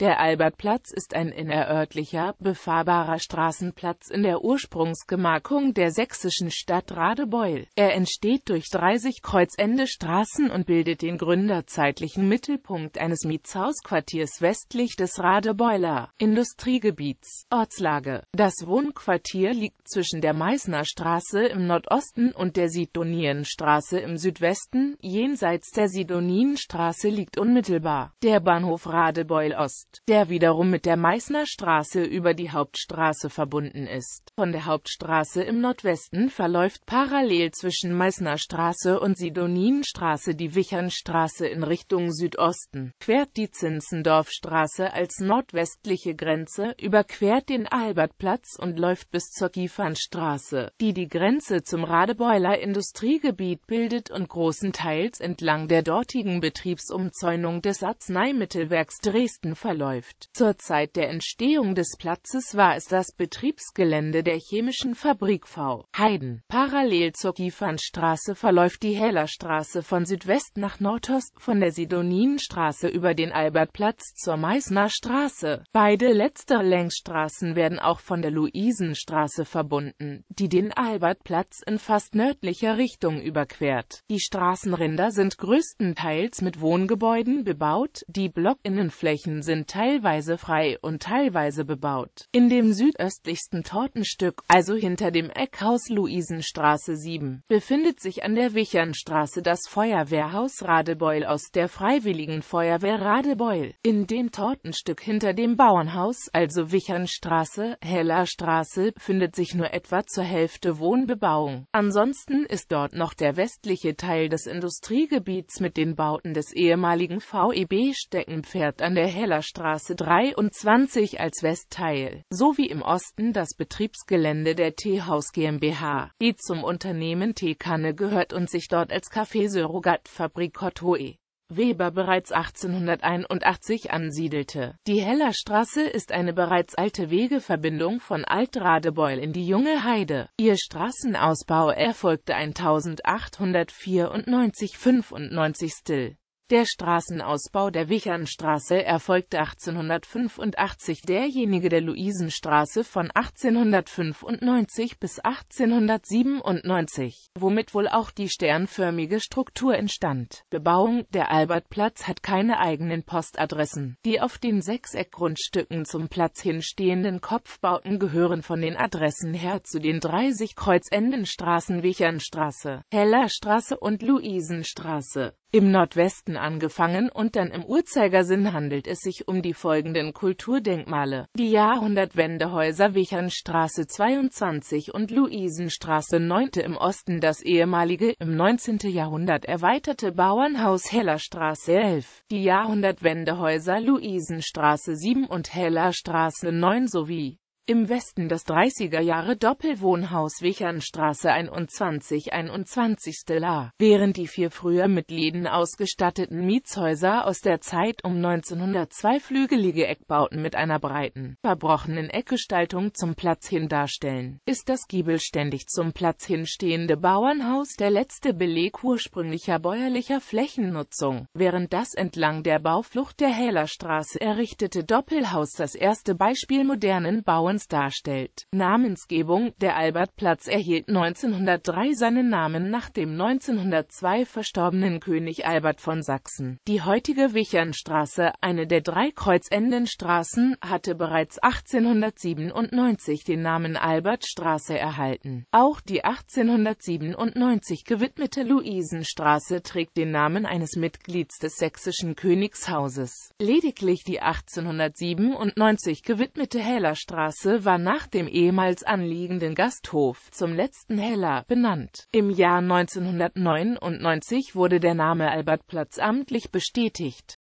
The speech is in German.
Der Albertplatz ist ein innerörtlicher, befahrbarer Straßenplatz in der Ursprungsgemarkung der sächsischen Stadt Radebeul. Er entsteht durch 30 kreuzende Straßen und bildet den gründerzeitlichen Mittelpunkt eines Mietshausquartiers westlich des Radebeuler Industriegebiets. Ortslage Das Wohnquartier liegt zwischen der Meißner Straße im Nordosten und der Sidonienstraße im Südwesten. Jenseits der Sidonienstraße liegt unmittelbar der Bahnhof Radebeul Ost. Ost, der wiederum mit der Meißner Straße über die Hauptstraße verbunden ist. Von der Hauptstraße im Nordwesten verläuft parallel zwischen Meißner Straße und Sidoninstraße die Wichernstraße in Richtung Südosten, quert die Zinzendorfstraße als nordwestliche Grenze, überquert den Albertplatz und läuft bis zur Kiefernstraße, die die Grenze zum Radebeuler Industriegebiet bildet und großenteils entlang der dortigen Betriebsumzäunung des Arzneimittelwerks Dresden verläuft verläuft. Zur Zeit der Entstehung des Platzes war es das Betriebsgelände der chemischen Fabrik V. Heiden. Parallel zur Kiefernstraße verläuft die Hellerstraße von Südwest nach Nordost, von der Sidoninenstraße über den Albertplatz zur Meißner Straße. Beide letzte Längsstraßen werden auch von der Luisenstraße verbunden, die den Albertplatz in fast nördlicher Richtung überquert. Die Straßenrinder sind größtenteils mit Wohngebäuden bebaut, die Blockinnenflächen sind teilweise frei und teilweise bebaut. In dem südöstlichsten Tortenstück, also hinter dem Eckhaus Luisenstraße 7, befindet sich an der Wichernstraße das Feuerwehrhaus Radebeul aus der Freiwilligen Feuerwehr Radebeul. In dem Tortenstück hinter dem Bauernhaus, also Wichernstraße, Hellerstraße, findet sich nur etwa zur Hälfte Wohnbebauung. Ansonsten ist dort noch der westliche Teil des Industriegebiets mit den Bauten des ehemaligen VEB Steckenpferd an der Hellerstraße Straße 23 als Westteil, sowie im Osten das Betriebsgelände der Teehaus GmbH, die zum Unternehmen Teekanne gehört und sich dort als Café Surrogat Fabrik Hotoe Weber bereits 1881 ansiedelte. Die Hellerstraße ist eine bereits alte Wegeverbindung von Alt-Radebeul in die Junge Heide. Ihr Straßenausbau erfolgte 1894-95 Stil. Der Straßenausbau der Wichernstraße erfolgte 1885, derjenige der Luisenstraße von 1895 bis 1897, womit wohl auch die sternförmige Struktur entstand. Bebauung Der Albertplatz hat keine eigenen Postadressen. Die auf den Sechseckgrundstücken zum Platz hinstehenden Kopfbauten gehören von den Adressen her zu den 30 Kreuzenden Straßen Wichernstraße, Hellerstraße und Luisenstraße im Nordwesten angefangen und dann im Uhrzeigersinn handelt es sich um die folgenden Kulturdenkmale. Die Jahrhundertwendehäuser Wichernstraße 22 und Luisenstraße 9 im Osten das ehemalige, im 19. Jahrhundert erweiterte Bauernhaus Hellerstraße 11, die Jahrhundertwendehäuser Luisenstraße 7 und Hellerstraße 9 sowie im Westen das 30er Jahre Doppelwohnhaus Wichernstraße 21 21. La, während die vier früher mit Läden ausgestatteten Mietshäuser aus der Zeit um 1902 flügelige Eckbauten mit einer breiten, verbrochenen Eckgestaltung zum Platz hin darstellen, ist das giebelständig zum Platz hin stehende Bauernhaus der letzte Beleg ursprünglicher bäuerlicher Flächennutzung, während das entlang der Bauflucht der Hählerstraße errichtete Doppelhaus das erste Beispiel modernen Bauens Ostens darstellt. Namensgebung Der Albertplatz erhielt 1903 seinen Namen nach dem 1902 verstorbenen König Albert von Sachsen. Die heutige Wichernstraße, eine der drei Kreuzendenstraßen, hatte bereits 1897 den Namen Albertstraße erhalten. Auch die 1897 gewidmete Luisenstraße trägt den Namen eines Mitglieds des sächsischen Königshauses. Lediglich die 1897 gewidmete Hellerstraße Straße war nach dem ehemals anliegenden Gasthof zum letzten Heller benannt. Im Jahr 1999 wurde der Name Albertplatz amtlich bestätigt